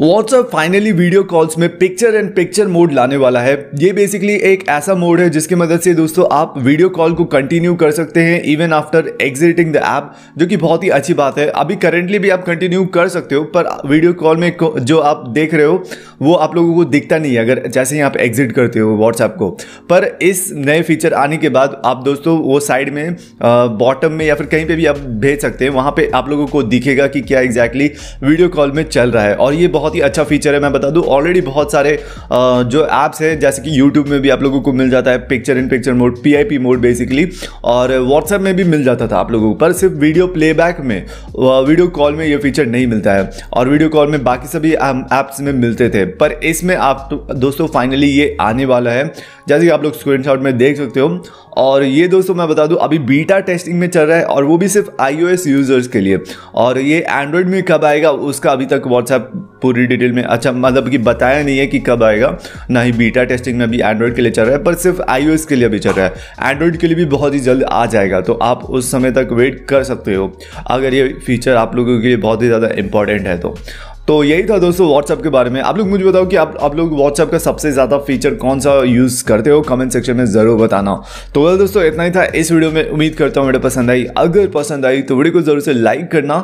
WhatsApp finally video calls में picture and picture mode लाने वाला है ये बेसिकली एक ऐसा मोड है जिसकी मदद से दोस्तों आप वीडियो कॉल को कंटिन्यू कर सकते हैं even after exiting the app जो कि बहुत ही अच्छी बात है अभी करेंटली भी आप कंटिन्यू कर सकते हो पर वीडियो कॉल में जो आप देख रहे हो वो आप लोगों को दिखता नहीं है अगर जैसे ही आप एग्जिट करते हो व्हाट्सएप को पर इस नए फीचर आने के बाद आप दोस्तों वो साइड में बॉटम में या फिर कहीं पर भी आप भेज सकते हैं वहाँ पर आप लोगों को दिखेगा कि क्या एग्जैक्टली वीडियो कॉल में चल रहा है और ये बहुत बहुत ही अच्छा फीचर है मैं बता दूँ ऑलरेडी बहुत सारे जो ऐप्स हैं जैसे कि यूट्यूब में भी आप लोगों को मिल जाता है picture in picture mode P mode basically और व्हाट्सएप में भी मिल जाता था आप लोगों को पर सिर्फ वीडियो प्लेबैक में वीडियो कॉल में ये फीचर नहीं मिलता है और वीडियो कॉल में बाकी सभी ऐप्स में मिलते थे पर इसमें आप दोस्तों फाइनली ये आने वाला है जैसे कि आप लोग स्क्रीनशॉट में देख सकते हो और ये दोस्तों मैं बता दूं अभी बीटा टेस्टिंग में चल रहा है और वो भी सिर्फ आईओएस यूज़र्स के लिए और ये एंड्रॉयड में कब आएगा उसका अभी तक व्हाट्सएप पूरी डिटेल में अच्छा मतलब कि बताया नहीं है कि कब आएगा ना ही बीटा टेस्टिंग में अभी एंड्रॉयड के लिए चल रहा है पर सिर्फ आई के लिए भी चल रहा है एंड्रॉयड के लिए भी बहुत ही जल्द आ जाएगा तो आप उस समय तक वेट कर सकते हो अगर ये फीचर आप लोगों के लिए बहुत ही ज़्यादा इंपॉर्टेंट है तो तो यही था दोस्तों व्हाट्सएप के बारे में आप लोग मुझे बताओ कि आप आप लोग व्हाट्सअप का सबसे ज़्यादा फीचर कौन सा यूज़ करते हो कमेंट सेक्शन में ज़रूर बताना तो वह दोस्तों इतना ही था इस वीडियो में उम्मीद करता हूँ वीडियो पसंद आई अगर पसंद आई तो वीडियो को ज़रूर से लाइक करना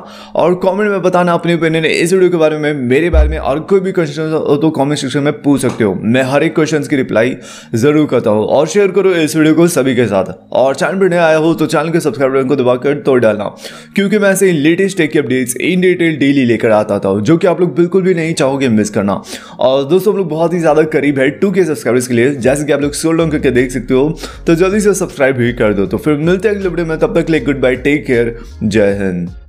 और कॉमेंट में बताना अपनी ओपिनियन इस वीडियो के बारे में मेरे बारे में और कोई भी क्वेश्चन हो तो कॉमेंट सेक्शन में पूछ सकते हो मैं हर एक क्वेश्चन की रिप्लाई ज़रूर करता हूँ और शेयर करो इस वीडियो को सभी के साथ और चैनल पर नया आया हो तो चैनल के सब्सक्राइब बटन को दबाकर तोड़ डालना क्योंकि मैं ऐसे latest tech updates in detail daily लेकर आता था जो कि आप लोग बिल्कुल भी नहीं चाहोगे मिस करना और दोस्तों हम लोग बहुत ही ज़्यादा करीब है टू के सब्सक्राइबर्स के लिए जैसे कि आप लोग सोल्ड करके देख सकते हो तो जल्दी से सब्सक्राइब भी कर दो तो फिर मिलते हैं अगले वीडियो में तब तक लिए गुड बाय टेक केयर जय हिंद